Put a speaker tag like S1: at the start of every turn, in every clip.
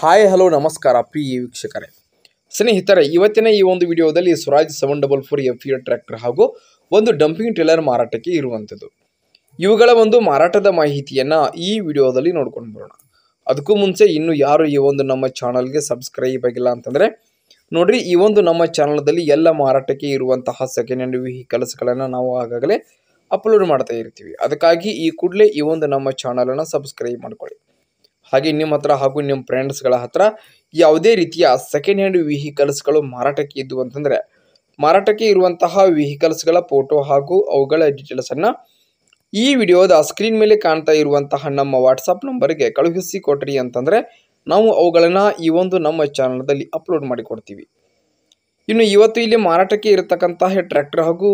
S1: hi hello ನಮಸ್ಕಾರ P ವೀಕ್ಷಕರೇ ಸ್ನೇಹಿತರೆ ಇವತ್ತಿನ ಈ ಒಂದು ವಿಡಿಯೋದಲ್ಲಿ Swaraj seven double four F E tractor ಹಾಗೂ ಒಂದು ಡಂಪಿಂಗ್ ಟ್ರೇಲರ್ ಮಾರಾಟಕ್ಕೆ ಇರುವಂಥದ್ದು ಇವುಗಳ ಒಂದು ಮಾರಾಟದ ಮಾಹಿತಿಯನ್ನು ಈ ವಿಡಿಯೋದಲ್ಲಿ ನೋಡ್ಕೊಂಡು ಬರೋಣ ಅದಕ್ಕೂ ಮುಂಚೆ ಇನ್ನು ಯಾರು ಈ ಒಂದು ನಮ್ಮ ಚಾನಲ್ಗೆ ಸಬ್ಸ್ಕ್ರೈಬ್ ಆಗಿಲ್ಲ ಅಂತಂದರೆ ನೋಡಿರಿ ಈ ಒಂದು ನಮ್ಮ ಚಾನಲ್ದಲ್ಲಿ ಎಲ್ಲ ಮಾರಾಟಕ್ಕೆ ಇರುವಂತಹ ಸೆಕೆಂಡ್ ಹ್ಯಾಂಡ್ ವೆಹಿಕಲ್ಸ್ಗಳನ್ನು ನಾವು ಆಗಾಗಲೇ ಅಪ್ಲೋಡ್ ಮಾಡ್ತಾ ಇರ್ತೀವಿ ಅದಕ್ಕಾಗಿ ಈ ಕೂಡಲೇ ಈ ಒಂದು ನಮ್ಮ ಚಾನಲನ್ನು ಸಬ್ಸ್ಕ್ರೈಬ್ ಮಾಡ್ಕೊಳ್ಳಿ ಹಾಗೆ ನಿಮ್ಮ ಹತ್ರ ಹಾಗೂ ನಿಮ್ಮ ಫ್ರೆಂಡ್ಸ್ಗಳ ಹತ್ರ ಯಾವುದೇ ರೀತಿಯ ಸೆಕೆಂಡ್ ಹ್ಯಾಂಡ್ ವೆಹಿಕಲ್ಸ್ಗಳು ಮಾರಾಟಕ್ಕೆ ಇದ್ದು ಅಂತಂದರೆ ಮಾರಾಟಕ್ಕೆ ಇರುವಂತಹ ವೆಹಿಕಲ್ಸ್ಗಳ ಫೋಟೋ ಹಾಗೂ ಅವುಗಳ ಡೀಟೇಲ್ಸನ್ನು ಈ ವಿಡಿಯೋದ ಸ್ಕ್ರೀನ್ ಮೇಲೆ ಕಾಣ್ತಾ ಇರುವಂತಹ ನಮ್ಮ ವಾಟ್ಸಪ್ ನಂಬರ್ಗೆ ಕಳುಹಿಸಿ ಕೊಟ್ರಿ ಅಂತಂದರೆ ನಾವು ಅವುಗಳನ್ನು ಈ ಒಂದು ನಮ್ಮ ಚಾನಲ್ದಲ್ಲಿ ಅಪ್ಲೋಡ್ ಮಾಡಿಕೊಡ್ತೀವಿ ಇನ್ನು ಇವತ್ತು ಇಲ್ಲಿ ಮಾರಾಟಕ್ಕೆ ಇರತಕ್ಕಂತಹ ಟ್ರ್ಯಾಕ್ಟರ್ ಹಾಗೂ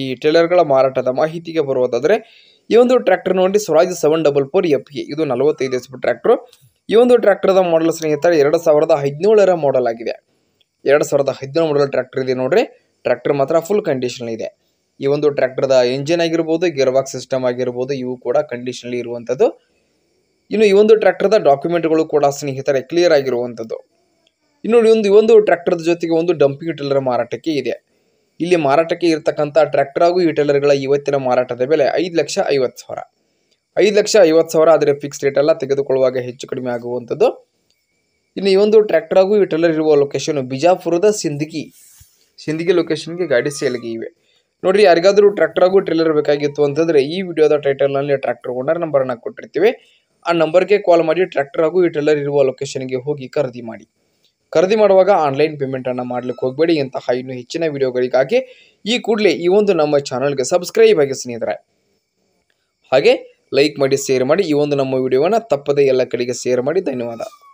S1: ಈ ಟೇಲರ್ಗಳ ಮಾರಾಟದ ಮಾಹಿತಿಗೆ ಬರೋದಾದರೆ ಈ ಒಂದು ಟ್ರ್ಯಾಕ್ಟರ್ ನೋಡಿ Swaraj seven double four F E ಇದು ನಲವತ್ತೈದು ಎಸ್ ಟ್ರ್ಯಾಕ್ಟರ್ ಈ ಒಂದು ಟ್ರ್ಯಾಕ್ಟರ್ದ ಮಾಡಲ್ ಸ್ನೇಹಿತರೆ ಎರಡು ಸಾವಿರದ ಹದಿನೇಳರ ಮಾಡಲ್ ಆಗಿದೆ ಎರಡು ಸಾವಿರದ ಹದಿನೇಳು ಮಾಡಲ್ ಟ್ರ್ಯಾಕ್ಟರ್ ಇದೆ ನೋಡ್ರಿ ಟ್ರ್ಯಾಕ್ಟರ್ ಮಾತ್ರ ಫುಲ್ ಕಂಡೀಷನ್ ಇದೆ ಈ ಒಂದು ಟ್ರ್ಯಾಕ್ಟರ್ದ ಇಂಜಿನ್ ಆಗಿರ್ಬೋದು ಗಿರ್ ಬಾಕ್ಸ್ ಸಿಸ್ಟಮ್ ಆಗಿರ್ಬೋದು ಇವು ಕೂಡ ಕಂಡೀಷನ್ಲಿ ಇರುವಂಥದ್ದು ಇನ್ನು ಈ ಒಂದು ಟ್ರ್ಯಾಕ್ಟರ್ದ ಡಾಕ್ಯುಮೆಂಟ್ಗಳು ಕೂಡ ಸ್ನೇಹಿತರೆ ಕ್ಲಿಯರ್ ಆಗಿರುವಂಥದ್ದು ಇನ್ನು ಒಂದು ಈ ಒಂದು ಟ್ರ್ಯಾಕ್ಟರ್ ಜೊತೆಗೆ ಒಂದು ಡಂಪಿಂಗ್ ಟಿಲ್ಲರ್ ಮಾರಾಟಕ್ಕೆ ಇದೆ ಇಲ್ಲಿ ಮಾರಾಟಕ್ಕೆ ಇರತಕ್ಕಂಥ ಟ್ರ್ಯಾಕ್ಟರ್ ಹಾಗೂ ಈ ಟೇಲರ್ಗಳ ಇವತ್ತಿನ ಮಾರಾಟದ ಬೆಲೆ ಐದು ಲಕ್ಷ ಐವತ್ತು ಸಾವಿರ ಐದು ಲಕ್ಷ ಐವತ್ತು ಸಾವಿರ ಆದರೆ ಫಿಕ್ಸ್ ರೇಟೆಲ್ಲ ತೆಗೆದುಕೊಳ್ಳುವಾಗ ಹೆಚ್ಚು ಕಡಿಮೆ ಆಗುವಂಥದ್ದು ಇನ್ನು ಈ ಒಂದು ಟ್ರ್ಯಾಕ್ಟರ್ ಹಾಗೂ ಈ ಟೇಲರ್ ಇರುವ ಲೊಕೇಶನ್ ಬಿಜಾಪುರದ ಸಿಂದಗಿ ಸಿಂದಗಿ ಲೊಕೇಶನ್ಗೆ ಗಾಡಿ ಸೇಲ್ಗೆ ಇವೆ ನೋಡಿರಿ ಯಾರಿಗಾದರೂ ಟ್ರ್ಯಾಕ್ಟರ್ ಹಾಗೂ ಟ್ರೇಲರ್ ಬೇಕಾಗಿತ್ತು ಅಂತಂದರೆ ಈ ವಿಡಿಯೋದ ಟೈಟಲ್ನಲ್ಲಿ ಟ್ರ್ಯಾಕ್ಟರ್ ಓನರ್ ನಂಬರನ್ನು ಕೊಟ್ಟಿರ್ತೀವಿ ಆ ನಂಬರ್ಗೆ ಕಾಲ್ ಮಾಡಿ ಟ್ರ್ಯಾಕ್ಟರ್ ಹಾಗೂ ಈ ಟ್ರೇಲರ್ ಇರುವ ಲೊಕೇಶನ್ಗೆ ಹೋಗಿ ಖರೀದಿ ಮಾಡಿ ಖರೀದಿ ಮಾಡುವಾಗ ಆನ್ಲೈನ್ ಪೇಮೆಂಟನ್ನು ಮಾಡಲಿಕ್ಕೆ ಹೋಗಬೇಡಿ ಅಂತಹ ಇನ್ನೂ ಹೆಚ್ಚಿನ ವಿಡಿಯೋಗಳಿಗಾಗಿ ಈ ಕೂಡಲೇ ಈ ಒಂದು ನಮ್ಮ ಚಾನಲ್ಗೆ ಸಬ್ಸ್ಕ್ರೈಬ್ ಆಗಿ ಸ್ನೇಹಿತರೆ ಹಾಗೆ ಲೈಕ್ ಮಾಡಿ ಶೇರ್ ಮಾಡಿ ಈ ಒಂದು ನಮ್ಮ ವಿಡಿಯೋವನ್ನು ತಪ್ಪದೇ ಎಲ್ಲ ಕಡೆಗೆ ಶೇರ್ ಮಾಡಿ ಧನ್ಯವಾದ